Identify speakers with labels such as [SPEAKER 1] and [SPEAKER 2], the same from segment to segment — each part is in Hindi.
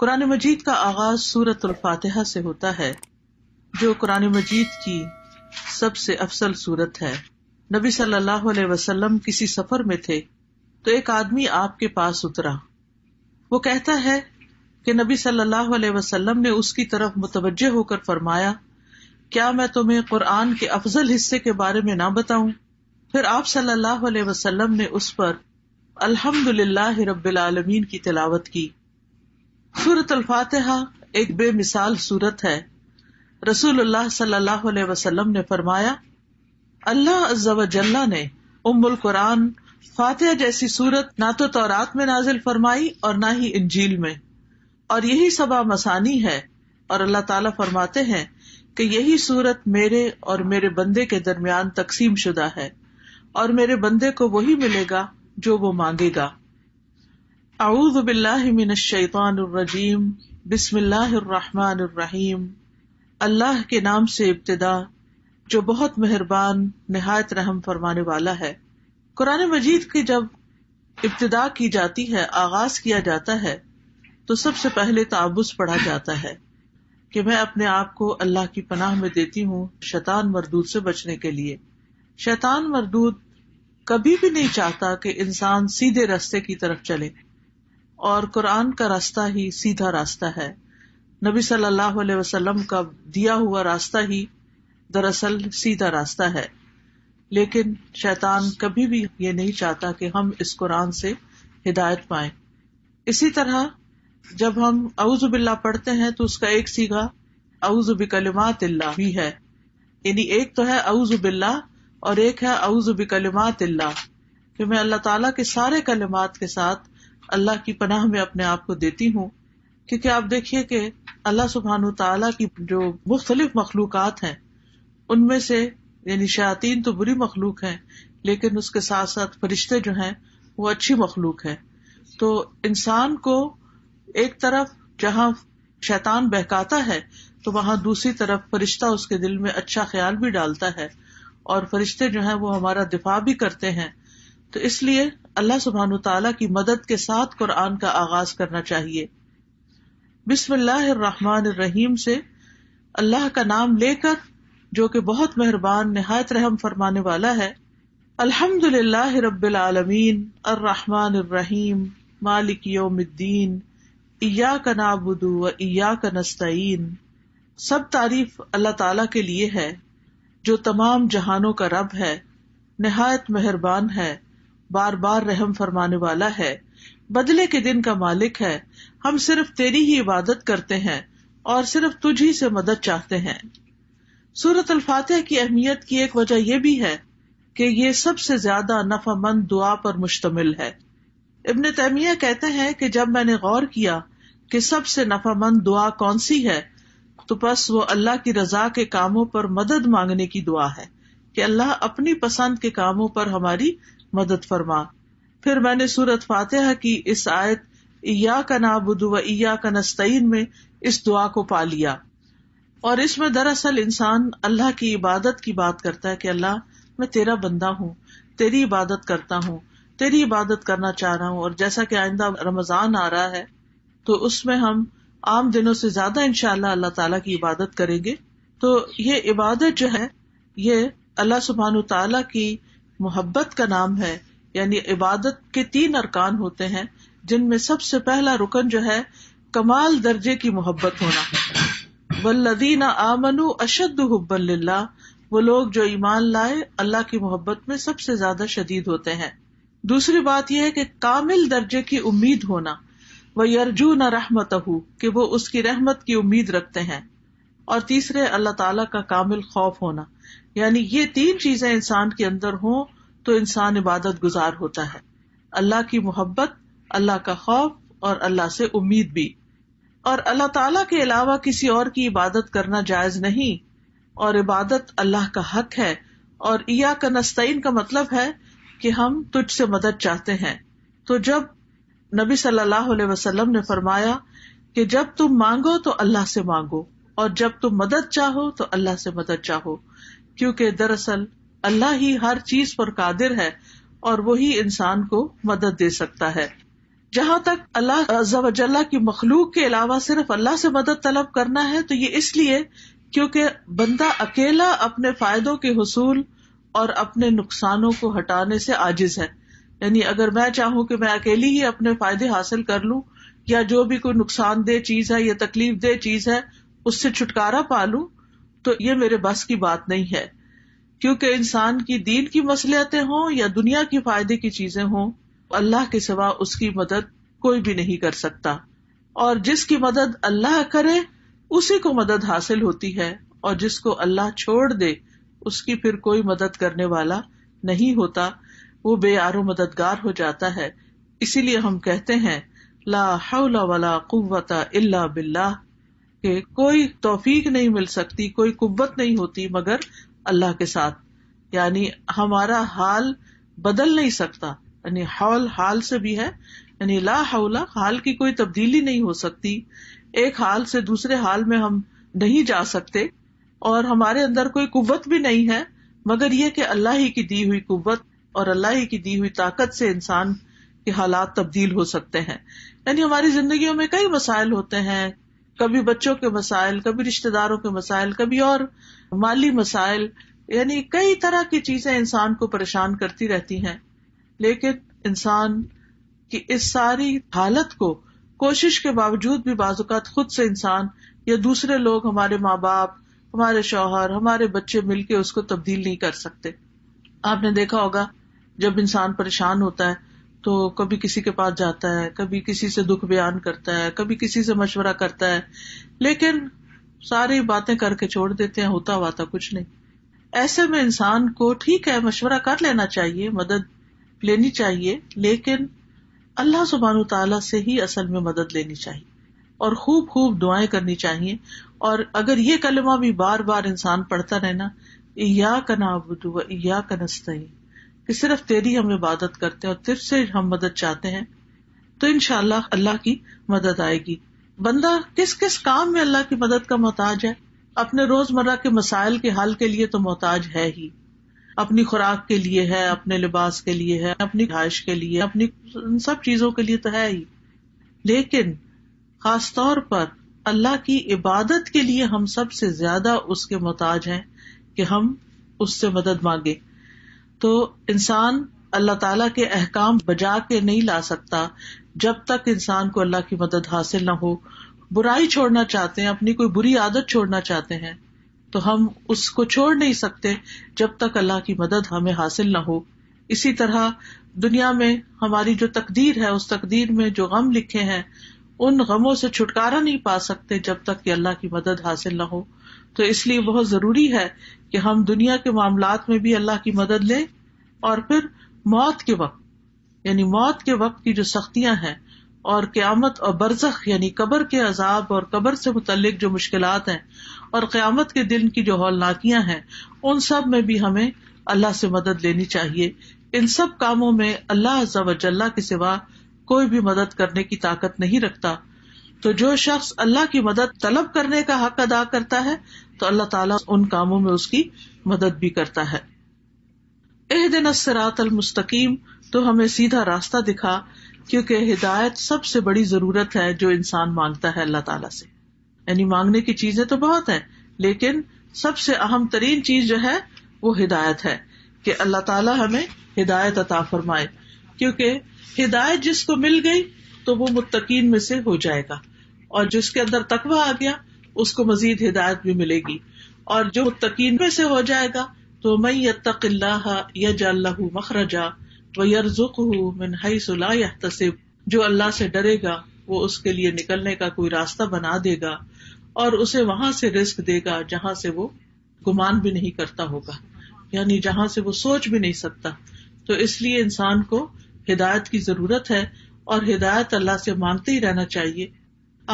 [SPEAKER 1] कुरान मजीद का आगाज सूरत फातिहा से होता है जो कुरान मजीद की सबसे अफसल सूरत है नबी सल्लल्लाहु अलैहि वसल्लम किसी सफर में थे तो एक आदमी आपके पास उतरा वो कहता है कि नबी सल्लल्लाहु अलैहि वसल्लम ने उसकी तरफ मुतवजह होकर फरमाया क्या मैं तुम्हें कुरान के अफजल हिस्से के बारे में ना बताऊं फिर आप सल्लल्लाहु अलैहि वसल्लम ने उस पर अल्हम्दुलिल्लाह रब्बिल आलमीन की तिलावत की सूरत अल एक बेमिसाल सूरत है रसूलुल्लाह सल्लल्लाहु ने फरमाया अल्लाह अज्जवजल्ला ने उम्मुल कुरान फातिहा जैसी सूरत ना तो तौरात में नाजिल फरमाई और ना ही इंजील में और यही सबा मसानी है और अल्लाह ताला फरमाते हैं कि यही सूरत मेरे और मेरे बंदे के दरमियान तकसीम शुदा है और मेरे बंदे को वही मिलेगा जो वो मांगेगा अऊद बिल्लाशैतानरजीम बसमिल्लाम अल्लाह के नाम से इब्तदा जो बहुत मेहरबान नहायत रहम फरमाने वाला है कुरान मजीद की जब इब्तदा की जाती है आगाज किया जाता है तो सबसे पहले ताबुस तो पढ़ा जाता है कि मैं अपने आप को अल्लाह की पनाह में देती हूँ शैतान मरदूद से बचने के लिए शैतान मरदूद कभी भी नहीं चाहता कि इंसान सीधे रास्ते की तरफ चले और कुरान का रास्ता ही सीधा रास्ता है नबी सल्लल्लाहु अलैहि वसल्लम का दिया हुआ रास्ता ही दरअसल सीधा रास्ता है लेकिन शैतान कभी भी ये नहीं चाहता कि हम इस कुरान से हिदायत पाए इसी तरह जब हम अउजुबिल्ला पढ़ते हैं तो उसका एक सीधा अउजुबिकलिमात भी है यानी एक तो है अउजुबिल्ला और एक है अउजुबिकलिमात कि मैं अल्लाह ताला के सारे कलिमात के साथ अल्लाह की पनाह में अपने आप को देती हूँ क्योंकि आप देखिए कि अल्लाह सुबहान तला की जो मुख्तलिफ मखलूक है उनमें से यानी शयातीन तो बुरी मखलूक है लेकिन उसके साथ साथ फरिश्ते जो हैं वो अच्छी मखलूक है तो इंसान को एक तरफ जहाँ शैतान बहकाता है तो वहां दूसरी तरफ फरिश्ता उसके दिल में अच्छा ख्याल भी डालता है और फरिश्ते जो है वो हमारा दिफा भी करते हैं तो इसलिए अल्लाह सुबहान तला की मदद के साथ कुरान का आगाज करना चाहिए बिस्मिल्लाहमान रहीम से अल्लाह का नाम लेकर जो कि बहुत मेहरबान नहायत रहम फरमाने वाला है अल्हम्दुलिल्लाह रब्बिल आलमीन अर्रहमान अर्रहीम मालिक योमिद्दीन इया का नाबुदू व इया का नस्तीन सब तारीफ अल्लाह ताला के लिए है जो तमाम जहानों का रब है नहायत मेहरबान है बार बार रहम फरमाने वाला है बदले के दिन का मालिक है हम सिर्फ तेरी ही इबादत करते हैं और सिर्फ तुझी से मदद चाहते हैं सूरत अल्फातह की अहमियत की एक वजह यह भी है कि ये सबसे ज्यादा नफामंद दुआ पर मुश्तमिल है इबन तैमिया कहते हैं कि जब मैंने गौर किया कि सबसे नफामंद दुआ कौन सी है तो बस वो अल्लाह की रजा के कामों पर मदद मांगने की दुआ है कि अल्लाह अपनी पसंद के कामों पर हमारी मदद फरमा फिर मैंने सूरत फातिहा की इस आयत इया का नाबुदु व इया का नस्तीन में इस दुआ को पा लिया और इसमें दरअसल इंसान अल्लाह की इबादत की बात करता है कि अल्लाह मैं तेरा बंदा हूँ तेरी इबादत करता हूँ तेरी इबादत करना चाह रहा हूँ और जैसा की आइंदा रमजान आ रहा है तो उसमें हम आम दिनों से ज्यादा इनशाला अल्लाह ताला की इबादत करेंगे तो ये इबादत जो है ये अल्लाह सुबहान तला की मोहब्बत का नाम है यानी इबादत के तीन अरकान होते हैं जिनमें सबसे पहला रुकन जो है कमाल दर्जे की मोहब्बत होना वल्लदीन आमनु अशद हुबल्ला वो लोग जो ईमान लाए अल्लाह की मोहब्बत में सबसे ज्यादा शदीद होते हैं दूसरी बात यह है कि कामिल दर्जे की उम्मीद होना वह यरजू न रहमत कि वो उसकी रहमत की उम्मीद रखते हैं और तीसरे अल्लाह ताला का कामिल खौफ होना यानी ये तीन चीजें इंसान के अंदर हों तो इंसान इबादत गुजार होता है अल्लाह की मोहब्बत अल्लाह का खौफ और अल्लाह से उम्मीद भी और अल्लाह ताला के अलावा किसी और की इबादत करना जायज नहीं और इबादत अल्लाह का हक है और इया का नस्तीन का मतलब है कि हम तुझसे मदद चाहते हैं तो जब नबी सल्लल्लाहु अलैहि वसल्लम ने फरमाया कि जब तुम मांगो तो अल्लाह से मांगो और जब तुम मदद चाहो तो अल्लाह से मदद चाहो क्योंकि दरअसल अल्लाह ही हर चीज पर कादिर है और वही इंसान को मदद दे सकता है जहां तक अल्लाह की मखलूक के अलावा सिर्फ अल्लाह से मदद तलब करना है तो ये इसलिए क्योंकि बंदा अकेला अपने फायदों के हसूल और अपने नुकसानों को हटाने से आजिज है यानी अगर मैं चाहूँ कि मैं अकेली ही अपने फायदे हासिल कर लूं या जो भी कोई नुकसानदेह चीज है या तकलीफ देह चीज है उससे छुटकारा पा लू तो ये मेरे बस की बात नहीं है क्योंकि इंसान की दीन की मसलियतें हों या दुनिया के फायदे की चीजें हों अल्लाह के सिवा उसकी मदद कोई भी नहीं कर सकता और जिसकी मदद अल्लाह करे उसी को मदद हासिल होती है और जिसको अल्लाह छोड़ दे उसकी फिर कोई मदद करने वाला नहीं होता वो बे आरो मददगार हो जाता है इसीलिए हम कहते हैं ला हौला वला कुव्वता इल्ला बिल्लाह के कोई तोफीक नहीं मिल सकती कोई कुत नहीं होती मगर अल्लाह के साथ यानी हमारा हाल बदल नहीं सकता यानी हौल हाल से भी है यानी ला हौला हाल की कोई तब्दीली नहीं हो सकती एक हाल से दूसरे हाल में हम नहीं जा सकते और हमारे अंदर कोई कुत भी नहीं है मगर यह कि अल्लाह ही की दी हुई कुत और अल्लाह ही की दी हुई ताकत से इंसान के हालात तब्दील हो सकते हैं यानी हमारी जिंदगियों में कई मसाइल होते हैं कभी बच्चों के मसाइल कभी रिश्तेदारों के मसाइल कभी और माली मसाइल यानी कई तरह की चीजें इंसान को परेशान करती रहती हैं लेकिन इंसान की इस सारी हालत को कोशिश के बावजूद भी बाजुकात खुद से इंसान या दूसरे लोग हमारे माँ बाप हमारे शौहर हमारे बच्चे मिलके उसको तब्दील नहीं कर सकते आपने देखा होगा जब इंसान परेशान होता है तो कभी किसी के पास जाता है कभी किसी से दुख बयान करता है कभी किसी से मशवरा करता है लेकिन सारी बातें करके छोड़ देते हैं होता वाता कुछ नहीं ऐसे में इंसान को ठीक है मशवरा कर लेना चाहिए मदद लेनी चाहिए लेकिन अल्लाह सुबहान तला से ही असल में मदद लेनी चाहिए और खूब खूब दुआएं करनी चाहिए और अगर ये कलमा भी बार बार इंसान पढ़ता रहना या कना अबुदू या कनस्तई कि सिर्फ तेरी हम इबादत करते हैं और तेरे से हम मदद चाहते हैं तो इनशाला अल्लाह की मदद आएगी बंदा किस किस काम में अल्लाह की मदद का मोहताज है अपने रोजमर्रा के मसाइल के हल के लिए तो मोहताज है ही अपनी खुराक के लिए है अपने लिबास के लिए है अपनी ख्वाहिश के लिए अपनी इन सब चीजों के लिए तो है ही लेकिन खास तौर पर अल्लाह की इबादत के लिए हम सबसे ज्यादा उसके मोहताज हैं कि हम उससे मदद मांगे तो इंसान अल्लाह ताला के अहकाम बजा के नहीं ला सकता जब तक इंसान को अल्लाह की मदद हासिल ना हो बुराई छोड़ना चाहते हैं अपनी कोई बुरी आदत छोड़ना चाहते हैं तो हम उसको छोड़ नहीं सकते जब तक अल्लाह की मदद हमें हासिल ना हो इसी तरह दुनिया में हमारी जो तकदीर है उस तकदीर में जो गम लिखे हैं उन गमों से छुटकारा नहीं पा सकते जब तक कि अल्लाह की मदद हासिल ना हो तो इसलिए बहुत जरूरी है कि हम दुनिया के मामला में भी अल्लाह की मदद लें और फिर मौत के वक्त यानी मौत के वक्त की जो सख्तियां हैं और क्यामत और बरसख यानी कबर के अजाब और कबर से मुतल जो मुश्किल हैं और क्यामत के दिन की जो हौलनाकियां हैं उन सब में भी हमें अल्लाह से मदद लेनी चाहिए इन सब कामों में अल्लाह जल्ला के सिवा कोई भी मदद करने की ताकत नहीं रखता तो जो शख्स अल्लाह की मदद तलब करने का हक अदा करता है तो अल्लाह ताला उन कामों में उसकी मदद भी करता है एह दिन असरात मुस्तकीम तो हमें सीधा रास्ता दिखा क्योंकि हिदायत सबसे बड़ी जरूरत है जो इंसान मांगता है अल्लाह ताला से यानी मांगने की चीजें तो बहुत है लेकिन सबसे अहम तरीन चीज जो है वो हिदायत है कि अल्लाह ताला हमें हिदायत अता फरमाए क्योंकि हिदायत जिसको मिल गई तो वो मुत्तकीन में से हो जाएगा और जिसके अंदर तकवा आ गया उसको मजीद हिदायत भी मिलेगी और जो तकीन में से हो जाएगा तो मैं यल्लाह मखरजा वरजुक जो अल्लाह से डरेगा वो उसके लिए निकलने का कोई रास्ता बना देगा और उसे वहां से रिस्क देगा जहाँ से वो गुमान भी नहीं करता होगा यानी जहाँ से वो सोच भी नहीं सकता तो इसलिए इंसान को हिदायत की जरूरत है और हिदायत अल्लाह से मांगते ही रहना चाहिए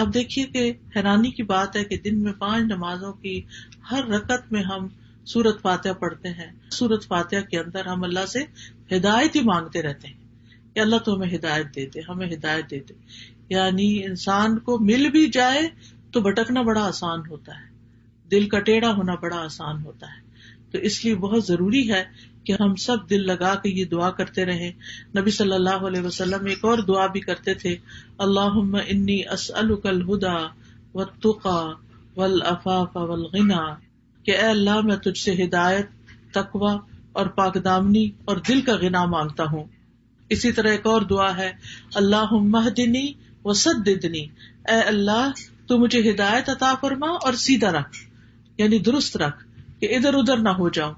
[SPEAKER 1] आप देखिए कि हैरानी की बात है कि दिन में पांच नमाजों की हर रकत में हम सूरत फातह पढ़ते हैं सूरत फातह के अंदर हम अल्लाह से हिदायत ही मांगते रहते हैं कि अल्लाह तो हमें हिदायत देते हमें हिदायत देते यानी इंसान को मिल भी जाए तो भटकना बड़ा आसान होता है दिल का टेढ़ा होना बड़ा आसान होता है तो इसलिए बहुत जरूरी है कि हम सब दिल लगा के ये दुआ करते रहे नबी सल्लल्लाहु अलैहि वसल्लम एक और दुआ भी करते थे अल्लाह इन्नी असअलुकल हुदा व वल अफाफ वल गिना कि अल्लाह मैं तुझसे हिदायत तकवा और पाकदामनी और दिल का गिना मांगता हूँ इसी तरह एक और दुआ है अल्लाह महदिनी व सदनी अल्लाह तू मुझे हिदायत अता फरमा और सीधा रख यानी दुरुस्त रख कि इधर उधर ना हो जाऊं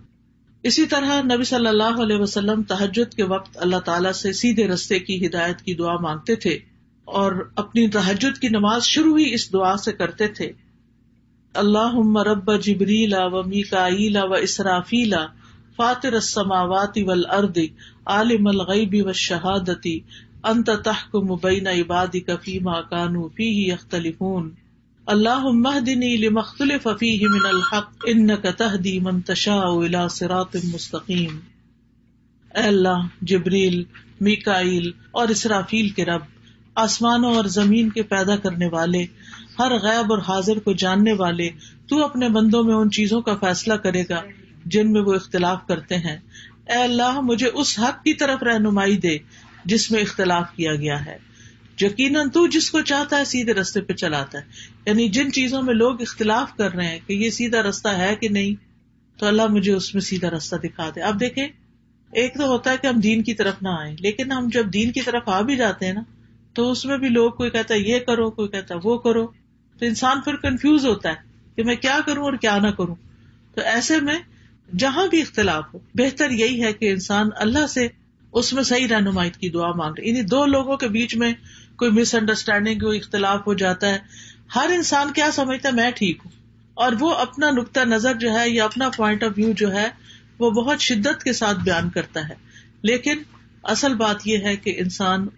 [SPEAKER 1] इसी तरह नबी सल्लल्लाहु अलैहि वसल्लम तहजद के वक्त अल्लाह ताला से सीधे रस्ते की हिदायत की दुआ मांगते थे और अपनी तहजद की नमाज शुरू ही इस दुआ से करते थे अल्लाह रब जिबरीला व मीकाईला व इसराफीला फातिर समावाति वल अर्द आलिम गईबी व शहादती अंत तहकुम बैना इबादी कफीमा कानू फी अख्तलिफून अल्लाह मुस्तकीम अल्लाह जबरील मीकाइल और इसराफील के रब आसमानों और जमीन के पैदा करने वाले हर गैब और हाजिर को जानने वाले तू अपने बंदों में उन चीजों का फैसला करेगा जिनमें वो इख्तलाफ करते हैं अल्लाह मुझे उस हक की तरफ रहनुमाई दे जिसमें इख्तलाफ किया गया है यकीन तू जिसको चाहता है सीधे रास्ते पे चलाता है यानी जिन चीजों में लोग इख्तिलाफ कर रहे हैं कि ये सीधा रास्ता है कि नहीं तो अल्लाह मुझे उसमें सीधा रास्ता दिखा दे अब देखें एक तो होता है कि हम दीन की तरफ ना आए लेकिन हम जब दीन की तरफ आ भी जाते हैं ना तो उसमें भी लोग कोई कहता है ये करो कोई कहता है वो करो तो इंसान फिर कंफ्यूज होता है कि मैं क्या करूं और क्या ना करूं तो ऐसे में जहां भी इख्तलाफ हो बेहतर यही है कि इंसान अल्लाह से उसमें सही रहनुमाई की दुआ मांग रहे इन्हीं दो लोगों के बीच में कोई मिसअंडरस्टैंडिंग कोई इख्तलाफ हो जाता है हर इंसान क्या समझता है मैं ठीक हूँ और वो अपना नुकता नजर जो है या अपना पॉइंट ऑफ व्यू जो है वो बहुत शिद्दत के साथ बयान करता है लेकिन असल बात यह है कि इंसान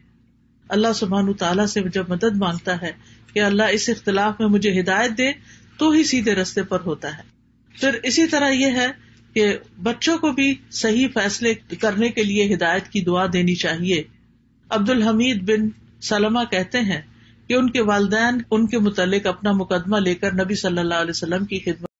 [SPEAKER 1] अल्लाह सुबहान तला से जब मदद मांगता है कि अल्लाह इस इख्तलाफ में मुझे हिदायत दे तो ही सीधे रस्ते पर होता है फिर इसी तरह यह है कि बच्चों को भी सही फैसले करने के लिए हिदायत की दुआ देनी चाहिए अब्दुल हमीद बिन सलमा कहते हैं कि उनके वालदेन उनके मुतलिक अपना मुकदमा लेकर नबी सल्लल्लाहु अलैहि वसल्लम की खिदमत